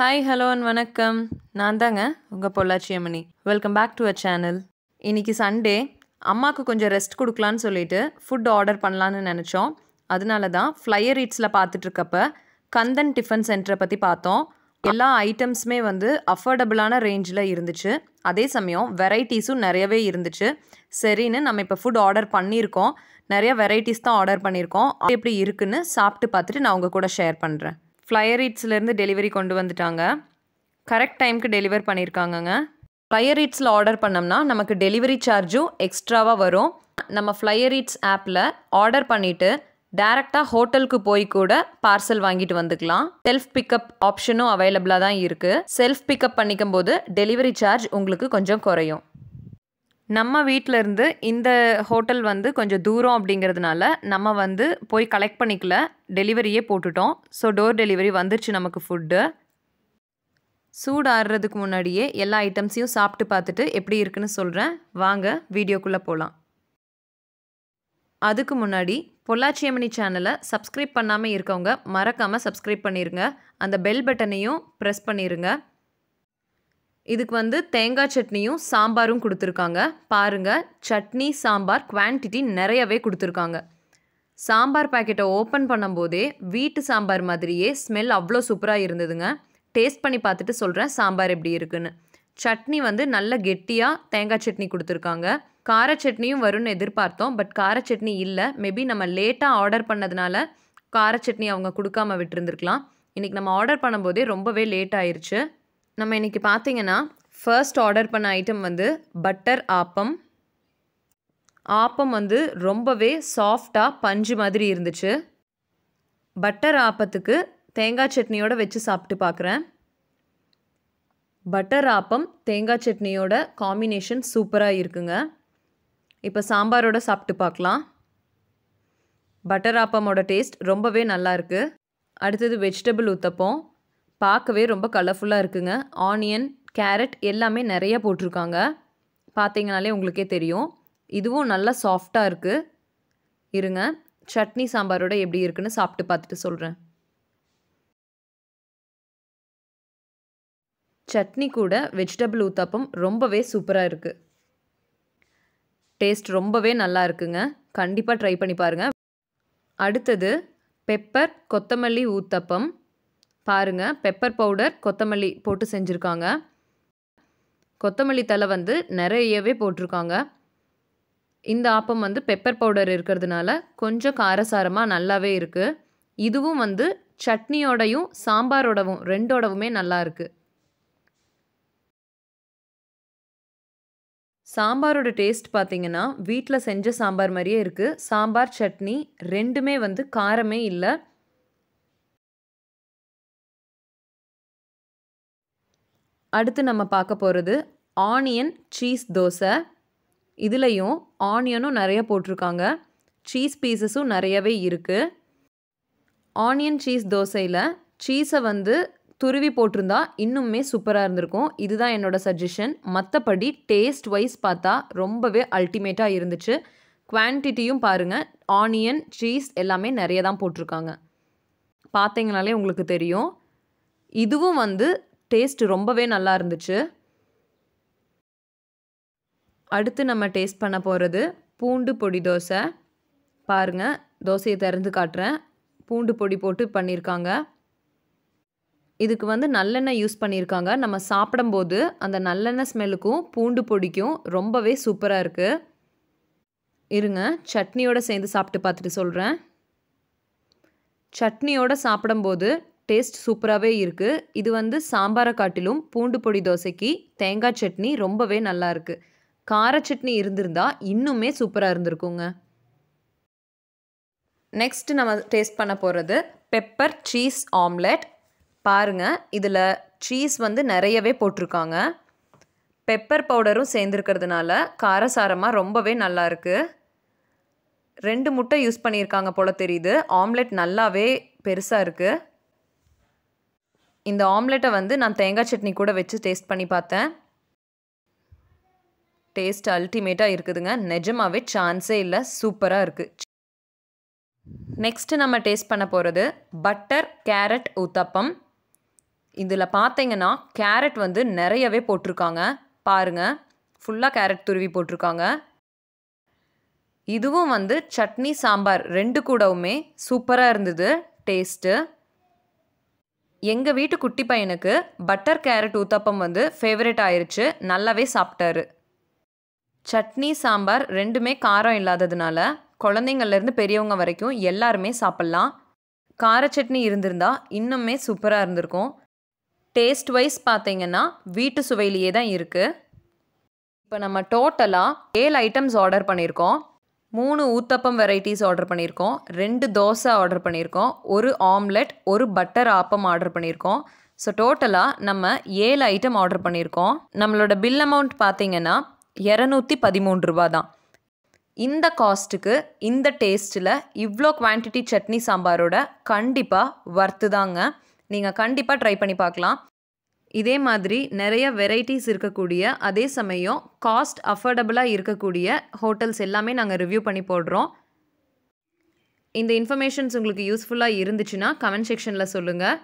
hi hello and வணக்கம் நான் தாங்க உங்கள் பொள்ளாச்சி அம்மணி welcome back to a channel இன்றைக்கி சண்டே அம்மாவுக்கு கொஞ்சம் ரெஸ்ட் கொடுக்கலான்னு சொல்லிட்டு ஃபுட் ஆர்டர் பண்ணலான்னு நினச்சோம் அதனால தான் ஃப்ளையர் ரீட்ஸில் பார்த்துட்ருக்கப்ப கந்தன் டிஃபன் சென்டரை பற்றி பார்த்தோம் எல்லா ஐட்டம்ஸுமே வந்து அஃபோர்டபுளான ரேஞ்சில் இருந்துச்சு அதே சமயம் வெரைட்டிஸும் நிறையவே இருந்துச்சு சரின்னு நம்ம இப்போ ஃபுட் ஆர்டர் பண்ணியிருக்கோம் நிறைய வெரைட்டிஸ் தான் ஆர்டர் பண்ணியிருக்கோம் எப்படி இருக்குன்னு சாப்பிட்டு பார்த்துட்டு நான் உங்கள் கூட ஷேர் பண்ணுறேன் ஃப்ளையர் ஈட்ஸ்லேருந்து டெலிவரி கொண்டு வந்துட்டாங்க கரெக்ட் டைமுக்கு டெலிவர் பண்ணியிருக்காங்கங்க ஃப்ளையர் ஈட்ஸில் ஆர்டர் பண்ணோம்னா நமக்கு டெலிவரி சார்ஜும் எக்ஸ்ட்ராவாக வரும் நம்ம ஃப்ளையர் ஈட்ஸ் ஆப்பில் ஆர்டர் பண்ணிவிட்டு டேரெக்டாக ஹோட்டலுக்கு போய் கூட பார்சல் வாங்கிட்டு வந்துக்கலாம் செல்ஃப் பிக்கப் ஆப்ஷனும் அவைலபிளாக தான் இருக்குது செல்ஃப் பிக்கப் பண்ணிக்கும் போது டெலிவரி சார்ஜ் உங்களுக்கு கொஞ்சம் குறையும் நம்ம வீட்டிலேருந்து இந்த ஹோட்டல் வந்து கொஞ்சம் தூரம் அப்படிங்கிறதுனால நம்ம வந்து போய் கலெக்ட் பண்ணிக்கல டெலிவரியே போட்டுட்டோம் ஸோ டோர் டெலிவரி வந்துருச்சு நமக்கு ஃபுட்டு சூடாடுறதுக்கு முன்னாடியே எல்லா ஐட்டம்ஸையும் சாப்பிட்டு பார்த்துட்டு எப்படி இருக்குன்னு சொல்கிறேன் வாங்க வீடியோக்குள்ளே போகலாம் அதுக்கு முன்னாடி அம்மணி சேனலை சப்ஸ்கிரைப் பண்ணாமல் இருக்கவங்க மறக்காமல் சப்ஸ்கிரைப் பண்ணிடுங்க அந்த பெல் பட்டனையும் ப்ரெஸ் பண்ணிடுங்க இதுக்கு வந்து தேங்காய் சட்னியும் சாம்பாரும் கொடுத்துருக்காங்க பாருங்கள் சட்னி சாம்பார் குவான்டிட்டி நிறையவே கொடுத்துருக்காங்க சாம்பார் பாக்கெட்டை ஓப்பன் பண்ணும்போதே வீட்டு சாம்பார் மாதிரியே ஸ்மெல் அவ்வளோ சூப்பராக இருந்ததுங்க டேஸ்ட் பண்ணி பார்த்துட்டு சொல்கிறேன் சாம்பார் எப்படி இருக்குன்னு சட்னி வந்து நல்ல கெட்டியாக தேங்காய் சட்னி கொடுத்துருக்காங்க கார சட்னியும் வரும்னு எதிர்பார்த்தோம் பட் கார சட்னி இல்லை மேபி நம்ம லேட்டாக ஆர்டர் பண்ணதுனால கார சட்னி அவங்க கொடுக்காம விட்டுருந்துருக்கலாம் இன்றைக்கி நம்ம ஆர்டர் பண்ணும்போதே ரொம்பவே லேட் ஆயிடுச்சு நம்ம இன்றைக்கி பார்த்தீங்கன்னா ஃபர்ஸ்ட் ஆர்டர் பண்ண ஐட்டம் வந்து பட்டர் ஆப்பம் ஆப்பம் வந்து ரொம்பவே சாஃப்டாக பஞ்சு மாதிரி இருந்துச்சு பட்டர் ஆப்பத்துக்கு தேங்காய் சட்னியோடு வச்சு சாப்பிட்டு பார்க்குறேன் பட்டர் ஆப்பம் தேங்காய் சட்னியோட காம்பினேஷன் சூப்பராக இருக்குங்க இப்போ சாம்பாரோட சாப்பிட்டு பார்க்கலாம் பட்டர் ஆப்பமோட டேஸ்ட் ரொம்பவே நல்லாயிருக்கு அடுத்தது வெஜிடபிள் ஊற்றப்போம் பார்க்கவே ரொம்ப கலர்ஃபுல்லாக இருக்குங்க ஆனியன் கேரட் எல்லாமே நிறைய போட்டிருக்காங்க பார்த்தீங்கனாலே உங்களுக்கே தெரியும் இதுவும் நல்லா சாஃப்டாக இருக்குது இருங்க சட்னி சாம்பாரோட எப்படி இருக்குன்னு சாப்பிட்டு பார்த்துட்டு சொல்கிறேன் சட்னி கூட வெஜிடபிள் ஊத்தாப்பம் ரொம்பவே சூப்பராக இருக்குது டேஸ்ட் ரொம்பவே நல்லா இருக்குங்க கண்டிப்பாக ட்ரை பண்ணி பாருங்கள் அடுத்தது பெப்பர் கொத்தமல்லி ஊத்தப்பம் பாருங்கள் பெப்பர் பவுடர் கொத்தமல்லி போட்டு செஞ்சுருக்காங்க கொத்தமல்லி தலை வந்து நிறையவே போட்டிருக்காங்க இந்த ஆப்பம் வந்து பெப்பர் பவுடர் இருக்கிறதுனால கொஞ்சம் காரசாரமாக நல்லாவே இருக்குது இதுவும் வந்து சட்னியோடையும் சாம்பாரோடவும் ரெண்டோடவுமே நல்லா இருக்குது சாம்பாரோட டேஸ்ட் பார்த்தீங்கன்னா வீட்டில் செஞ்ச சாம்பார் மாதிரியே இருக்குது சாம்பார் சட்னி ரெண்டுமே வந்து காரமே இல்லை அடுத்து நம்ம பார்க்க போகிறது ஆனியன் சீஸ் தோசை இதுலேயும் ஆனியனும் நிறைய போட்டிருக்காங்க சீஸ் பீசஸும் நிறையவே இருக்குது ஆனியன் சீஸ் தோசையில் சீஸை வந்து துருவி போட்டிருந்தா இன்னுமே சூப்பராக இருந்திருக்கும் இதுதான் என்னோடய சஜஷன் மற்றபடி டேஸ்ட் வைஸ் பார்த்தா ரொம்பவே அல்டிமேட்டாக இருந்துச்சு குவான்டிட்டியும் பாருங்கள் ஆனியன் சீஸ் எல்லாமே நிறைய தான் போட்டிருக்காங்க பார்த்தீங்கனாலே உங்களுக்கு தெரியும் இதுவும் வந்து டேஸ்ட் ரொம்பவே நல்லா இருந்துச்சு அடுத்து நம்ம டேஸ்ட் பண்ண போகிறது பூண்டு பொடி தோசை பாருங்கள் தோசையை திறந்து காட்டுறேன் பூண்டு பொடி போட்டு பண்ணியிருக்காங்க இதுக்கு வந்து நல்லெண்ணெய் யூஸ் பண்ணியிருக்காங்க நம்ம சாப்பிடும்போது அந்த நல்லெண்ணெய் ஸ்மெல்லுக்கும் பூண்டு பொடிக்கும் ரொம்பவே சூப்பராக இருக்குது இருங்க சட்னியோடு சேர்ந்து சாப்பிட்டு பார்த்துட்டு சொல்கிறேன் சட்னியோடு சாப்பிடும்போது டேஸ்ட் சூப்பராகவே இருக்குது இது வந்து சாம்பாரை காட்டிலும் பூண்டு பொடி தோசைக்கு தேங்காய் சட்னி ரொம்பவே நல்லா இருக்குது கார சட்னி இருந்திருந்தா இன்னுமே சூப்பராக இருந்திருக்குங்க நெக்ஸ்ட் நம்ம டேஸ்ட் பண்ண போகிறது பெப்பர் சீஸ் ஆம்லெட் பாருங்கள் இதில் சீஸ் வந்து நிறையவே போட்டிருக்காங்க பெப்பர் பவுடரும் சேர்ந்துருக்கிறதுனால காரசாரமாக ரொம்பவே நல்லா இருக்குது ரெண்டு முட்டை யூஸ் பண்ணியிருக்காங்க போல் தெரியுது ஆம்லெட் நல்லாவே பெருசாக இருக்குது இந்த ஆம்லெட்டை வந்து நான் தேங்காய் சட்னி கூட வச்சு டேஸ்ட் பண்ணி பார்த்தேன் டேஸ்ட் அல்டிமேட்டாக இருக்குதுங்க நிஜமாகவே சான்ஸே இல்லை சூப்பராக இருக்குது நெக்ஸ்ட்டு நம்ம டேஸ்ட் பண்ண போகிறது பட்டர் கேரட் ஊத்தப்பம் இதில் பார்த்தீங்கன்னா கேரட் வந்து நிறையவே போட்டிருக்காங்க பாருங்கள் ஃபுல்லாக கேரட் துருவி போட்டிருக்காங்க இதுவும் வந்து சட்னி சாம்பார் ரெண்டு கூடவுமே சூப்பராக இருந்தது டேஸ்ட்டு எங்கள் வீட்டு குட்டி பையனுக்கு பட்டர் கேரட் ஊத்தப்பம் வந்து ஃபேவரட் ஆயிருச்சு நல்லாவே சாப்பிட்டாரு சட்னி சாம்பார் ரெண்டுமே காரம் இல்லாததுனால குழந்தைங்கள்லேருந்து பெரியவங்க வரைக்கும் எல்லாருமே சாப்பிட்லாம் கார சட்னி இருந்திருந்தா இன்னுமே சூப்பராக இருந்திருக்கும் டேஸ்ட் வைஸ் பார்த்தீங்கன்னா வீட்டு சுவையிலேயே தான் இருக்குது இப்போ நம்ம டோட்டலாக ஏழு ஐட்டம்ஸ் ஆர்டர் பண்ணியிருக்கோம் மூணு ஊத்தப்பம் வெரைட்டிஸ் ஆர்டர் பண்ணியிருக்கோம் ரெண்டு தோசை ஆர்டர் பண்ணியிருக்கோம் ஒரு ஆம்லெட் ஒரு பட்டர் ஆப்பம் ஆர்டர் பண்ணியிருக்கோம் ஸோ டோட்டலாக நம்ம ஏழு ஐட்டம் ஆர்டர் பண்ணியிருக்கோம் நம்மளோட பில் அமௌண்ட் பார்த்திங்கன்னா இரநூத்தி பதிமூன்று ரூபா தான் இந்த காஸ்ட்டுக்கு இந்த டேஸ்ட்டில் இவ்வளோ குவான்டிட்டி சட்னி சாம்பாரோட கண்டிப்பாக வர்த்து தாங்க நீங்கள் கண்டிப்பாக ட்ரை பண்ணி பார்க்கலாம் இதே மாதிரி நிறைய வெரைட்டிஸ் இருக்கக்கூடிய அதே சமயம் காஸ்ட் அஃபோர்டபுளாக இருக்கக்கூடிய ஹோட்டல்ஸ் எல்லாமே நாங்கள் ரிவ்யூ பண்ணி போடுறோம் இந்த இன்ஃபர்மேஷன்ஸ் உங்களுக்கு யூஸ்ஃபுல்லாக இருந்துச்சுன்னா கமெண்ட் செக்ஷனில் சொல்லுங்கள்